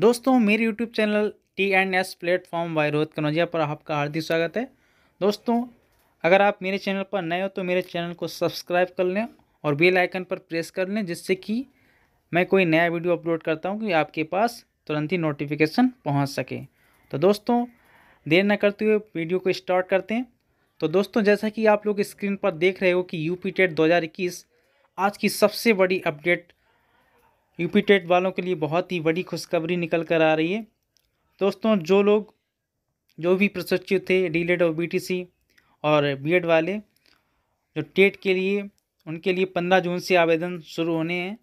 दोस्तों मेरे YouTube channel T and S platform by Rohit Kanaujia पर आपका हार्दिक स्वागत है दोस्तों अगर आप मेरे चैनल पर नए हो तो मेरे चैनल को सब्सक्राइब कर लें और बेल आइकन पर प्रेस कर लें जिससे कि मैं कोई नया वीडियो अपलोड करता हूँ कि आपके पास तुरंत ही नोटिफिकेशन पहुँच सके तो दोस्तों देर न करते हुए वीडियो को स्टार्ट करते हैं तो दोस्तों जैसा कि आप लोग स्क्रीन पर देख रहे हो कि यू पी टेट दो आज की सबसे बड़ी अपडेट यूपी टेट वालों के लिए बहुत ही बड़ी खुशखबरी निकल कर आ रही है दोस्तों जो लोग जो भी प्रशिक्षित थे डी लेड और बी और बी वाले जो टेट के लिए उनके लिए पंद्रह जून से आवेदन शुरू होने हैं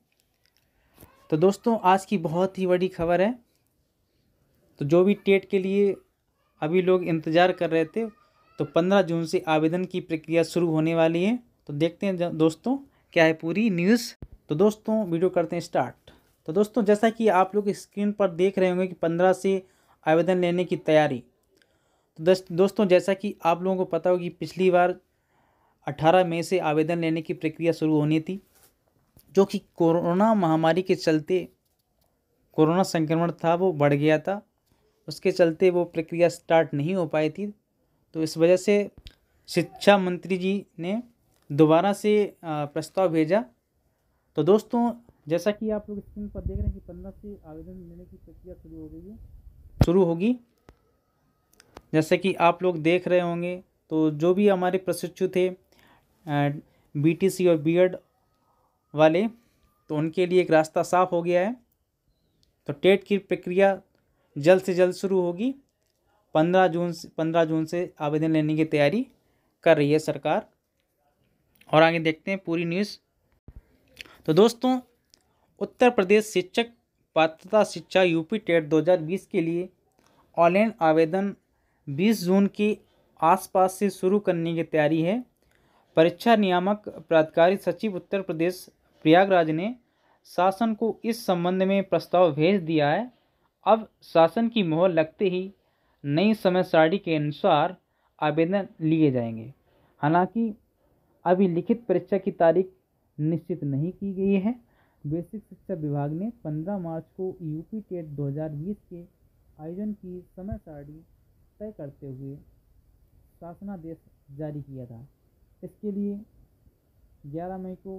तो दोस्तों आज की बहुत ही बड़ी खबर है तो जो भी टेट के लिए अभी लोग इंतज़ार कर रहे थे तो पंद्रह जून से आवेदन की प्रक्रिया शुरू होने वाली है तो देखते हैं दोस्तों क्या है पूरी न्यूज़ तो दोस्तों वीडियो करते हैं स्टार्ट तो दोस्तों जैसा कि आप लोग स्क्रीन पर देख रहे होंगे कि पंद्रह से आवेदन लेने की तैयारी तो दोस्तों जैसा कि आप लोगों को पता होगी पिछली बार अट्ठारह मई से आवेदन लेने की प्रक्रिया शुरू होनी थी जो कि कोरोना महामारी के चलते कोरोना संक्रमण था वो बढ़ गया था उसके चलते वो प्रक्रिया स्टार्ट नहीं हो पाई थी तो इस वजह से शिक्षा मंत्री जी ने दोबारा से प्रस्ताव भेजा तो दोस्तों जैसा कि आप लोग स्क्रीन पर देख रहे हैं कि पंद्रह से आवेदन लेने की प्रक्रिया शुरू हो गई है शुरू होगी जैसे कि आप लोग देख रहे होंगे तो जो भी हमारे प्रशिक्षु थे बीटीसी और बीएड वाले तो उनके लिए एक रास्ता साफ हो गया है तो टेट की प्रक्रिया जल्द से जल्द शुरू होगी पंद्रह जून से पंद्रह जून से आवेदन लेने की तैयारी कर रही है सरकार और आगे देखते हैं पूरी न्यूज़ तो दोस्तों उत्तर प्रदेश शिक्षक पात्रता शिक्षा यूपी टेट 2020 के लिए ऑनलाइन आवेदन 20 जून के आसपास से शुरू करने की तैयारी है परीक्षा नियामक प्राधिकारी सचिव उत्तर प्रदेश प्रयागराज ने शासन को इस संबंध में प्रस्ताव भेज दिया है अब शासन की मोहर लगते ही नई समय सारणी के अनुसार आवेदन लिए जाएंगे हालांकि अभी लिखित परीक्षा की तारीख निश्चित नहीं की गई है बेसिक शिक्षा विभाग ने 15 मार्च को यूपी टेट 2020 के आयोजन की समय सारणी तय करते हुए शासनादेश जारी किया था इसके लिए 11 मई को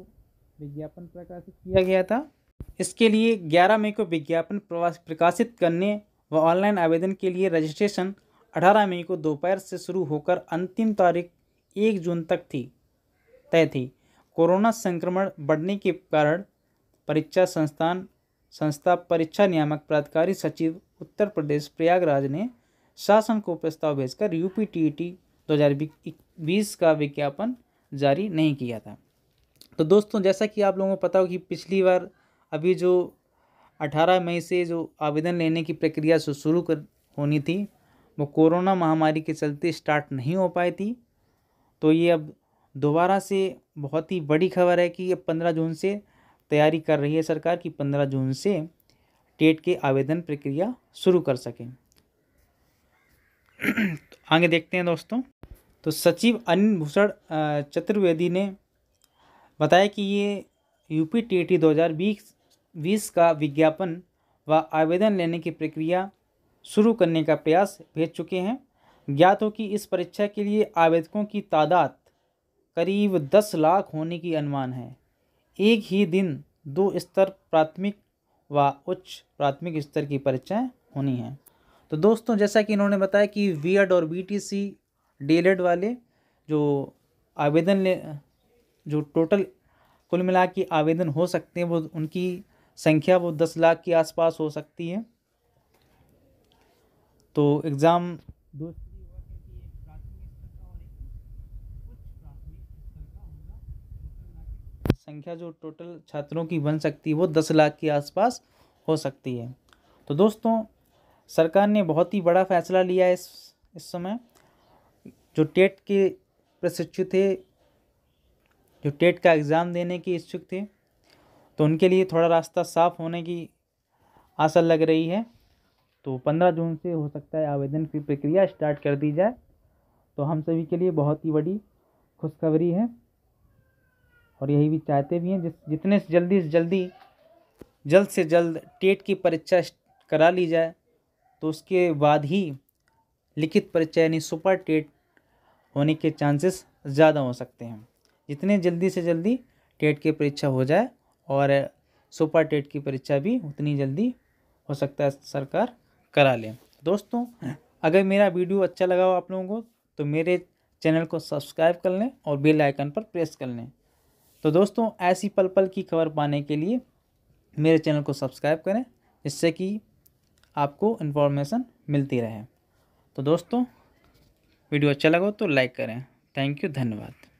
विज्ञापन प्रकाशित किया गया था इसके लिए 11 मई को विज्ञापन प्रकाशित करने व ऑनलाइन आवेदन के लिए रजिस्ट्रेशन 18 मई को दोपहर से शुरू होकर अंतिम तारीख 1 जून तक थी तय थी कोरोना संक्रमण बढ़ने के कारण परीक्षा संस्थान संस्था परीक्षा नियामक प्राधिकारी सचिव उत्तर प्रदेश प्रयागराज ने शासन को प्रस्ताव भेजकर यू पी टी टी दो हज़ार बीस का विज्ञापन जारी नहीं किया था तो दोस्तों जैसा कि आप लोगों को पता हो कि पिछली बार अभी जो 18 मई से जो आवेदन लेने की प्रक्रिया शुरू कर होनी थी वो कोरोना महामारी के चलते स्टार्ट नहीं हो पाई थी तो ये अब दोबारा से बहुत ही बड़ी खबर है कि ये पंद्रह जून से तैयारी कर रही है सरकार कि पंद्रह जून से टेट के आवेदन प्रक्रिया शुरू कर सकें तो आगे देखते हैं दोस्तों तो सचिव अनिल भूषण चतुर्वेदी ने बताया कि ये यूपी टी दो हज़ार बीस बीस का विज्ञापन व आवेदन लेने की प्रक्रिया शुरू करने का प्रयास भेज चुके हैं ज्ञात हो कि इस परीक्षा के लिए आवेदकों की तादाद करीब दस लाख होने की अनुमान है एक ही दिन दो स्तर प्राथमिक व उच्च प्राथमिक स्तर की परीक्षाएं होनी हैं तो दोस्तों जैसा कि इन्होंने बताया कि वीएड और बी टी सी वाले जो आवेदन ले जो टोटल कुल मिला के आवेदन हो सकते हैं वो उनकी संख्या वो दस लाख के आसपास हो सकती है तो एग्ज़ाम संख्या जो टोटल छात्रों की बन सकती है वो दस लाख के आसपास हो सकती है तो दोस्तों सरकार ने बहुत ही बड़ा फैसला लिया है इस इस समय जो टेट के प्रशिक्षु थे जो टेट का एग्ज़ाम देने के इच्छुक थे तो उनके लिए थोड़ा रास्ता साफ होने की आशा लग रही है तो पंद्रह जून से हो सकता है आवेदन की प्रक्रिया स्टार्ट कर दी जाए तो हम सभी के लिए बहुत ही बड़ी खुशखबरी है और यही भी चाहते भी हैं जिस जितने से जल्दी से जल्दी जल्द से जल्द टेट की परीक्षा करा ली जाए तो उसके बाद ही लिखित परीक्षा यानी सुपर टेट होने के चांसेस ज़्यादा हो सकते हैं जितने जल्दी से जल्दी टेट की परीक्षा हो जाए और सुपर टेट की परीक्षा भी उतनी जल्दी हो सकता है सरकार करा ले दोस्तों अगर मेरा वीडियो अच्छा लगा हो आप लोगों को तो मेरे चैनल को सब्सक्राइब कर लें और बेल आइकन पर प्रेस कर लें तो दोस्तों ऐसी पल पल की खबर पाने के लिए मेरे चैनल को सब्सक्राइब करें जिससे कि आपको इन्फॉर्मेशन मिलती रहे तो दोस्तों वीडियो अच्छा लगा तो लाइक करें थैंक यू धन्यवाद